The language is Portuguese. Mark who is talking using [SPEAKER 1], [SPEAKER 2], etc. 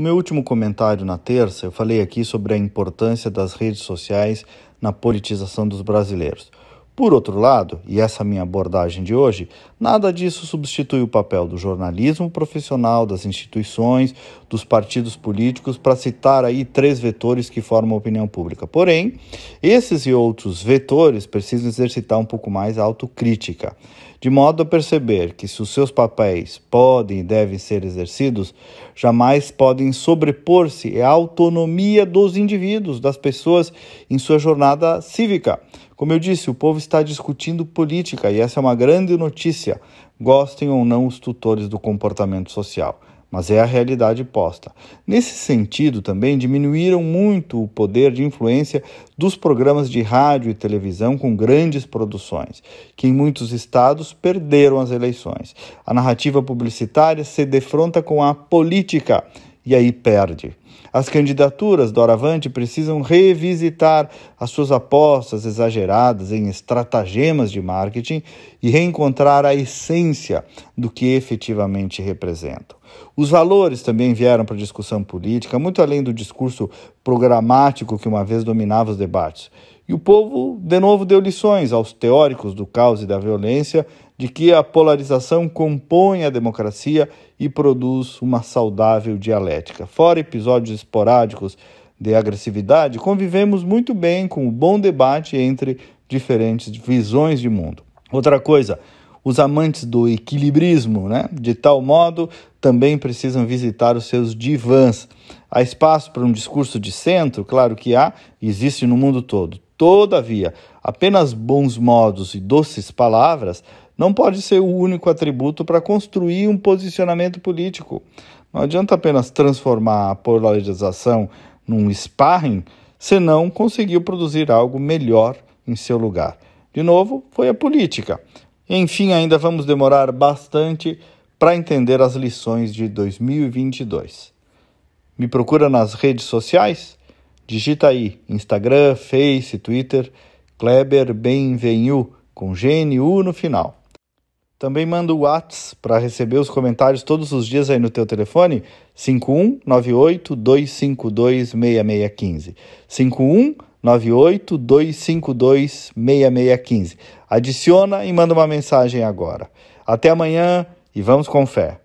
[SPEAKER 1] No meu último comentário na terça, eu falei aqui sobre a importância das redes sociais na politização dos brasileiros. Por outro lado, e essa é minha abordagem de hoje, nada disso substitui o papel do jornalismo profissional, das instituições, dos partidos políticos, para citar aí três vetores que formam a opinião pública. Porém, esses e outros vetores precisam exercitar um pouco mais a autocrítica de modo a perceber que, se os seus papéis podem e devem ser exercidos, jamais podem sobrepor-se à autonomia dos indivíduos, das pessoas, em sua jornada cívica. Como eu disse, o povo está discutindo política e essa é uma grande notícia, gostem ou não os tutores do comportamento social mas é a realidade posta. Nesse sentido, também diminuíram muito o poder de influência dos programas de rádio e televisão com grandes produções, que em muitos estados perderam as eleições. A narrativa publicitária se defronta com a política e aí perde. As candidaturas doravante precisam revisitar as suas apostas exageradas em estratagemas de marketing e reencontrar a essência do que efetivamente representam. Os valores também vieram para a discussão política, muito além do discurso programático que uma vez dominava os debates. E o povo, de novo, deu lições aos teóricos do caos e da violência de que a polarização compõe a democracia e produz uma saudável dialética. Fora episódios esporádicos de agressividade, convivemos muito bem com o bom debate entre diferentes visões de mundo. Outra coisa, os amantes do equilibrismo, né? De tal modo, também precisam visitar os seus divãs. Há espaço para um discurso de centro? Claro que há, existe no mundo todo. Todavia, apenas bons modos e doces palavras não pode ser o único atributo para construir um posicionamento político. Não adianta apenas transformar a polarização num sparring se não conseguiu produzir algo melhor em seu lugar. De novo, foi a política. Enfim, ainda vamos demorar bastante para entender as lições de 2022. Me procura nas redes sociais? Digita aí Instagram, Face, Twitter, Kleber Benvenu, com GNU no final. Também manda o Whats para receber os comentários todos os dias aí no teu telefone, 5198-252-6615. 5198-252-6615. Adiciona e manda uma mensagem agora. Até amanhã e vamos com fé.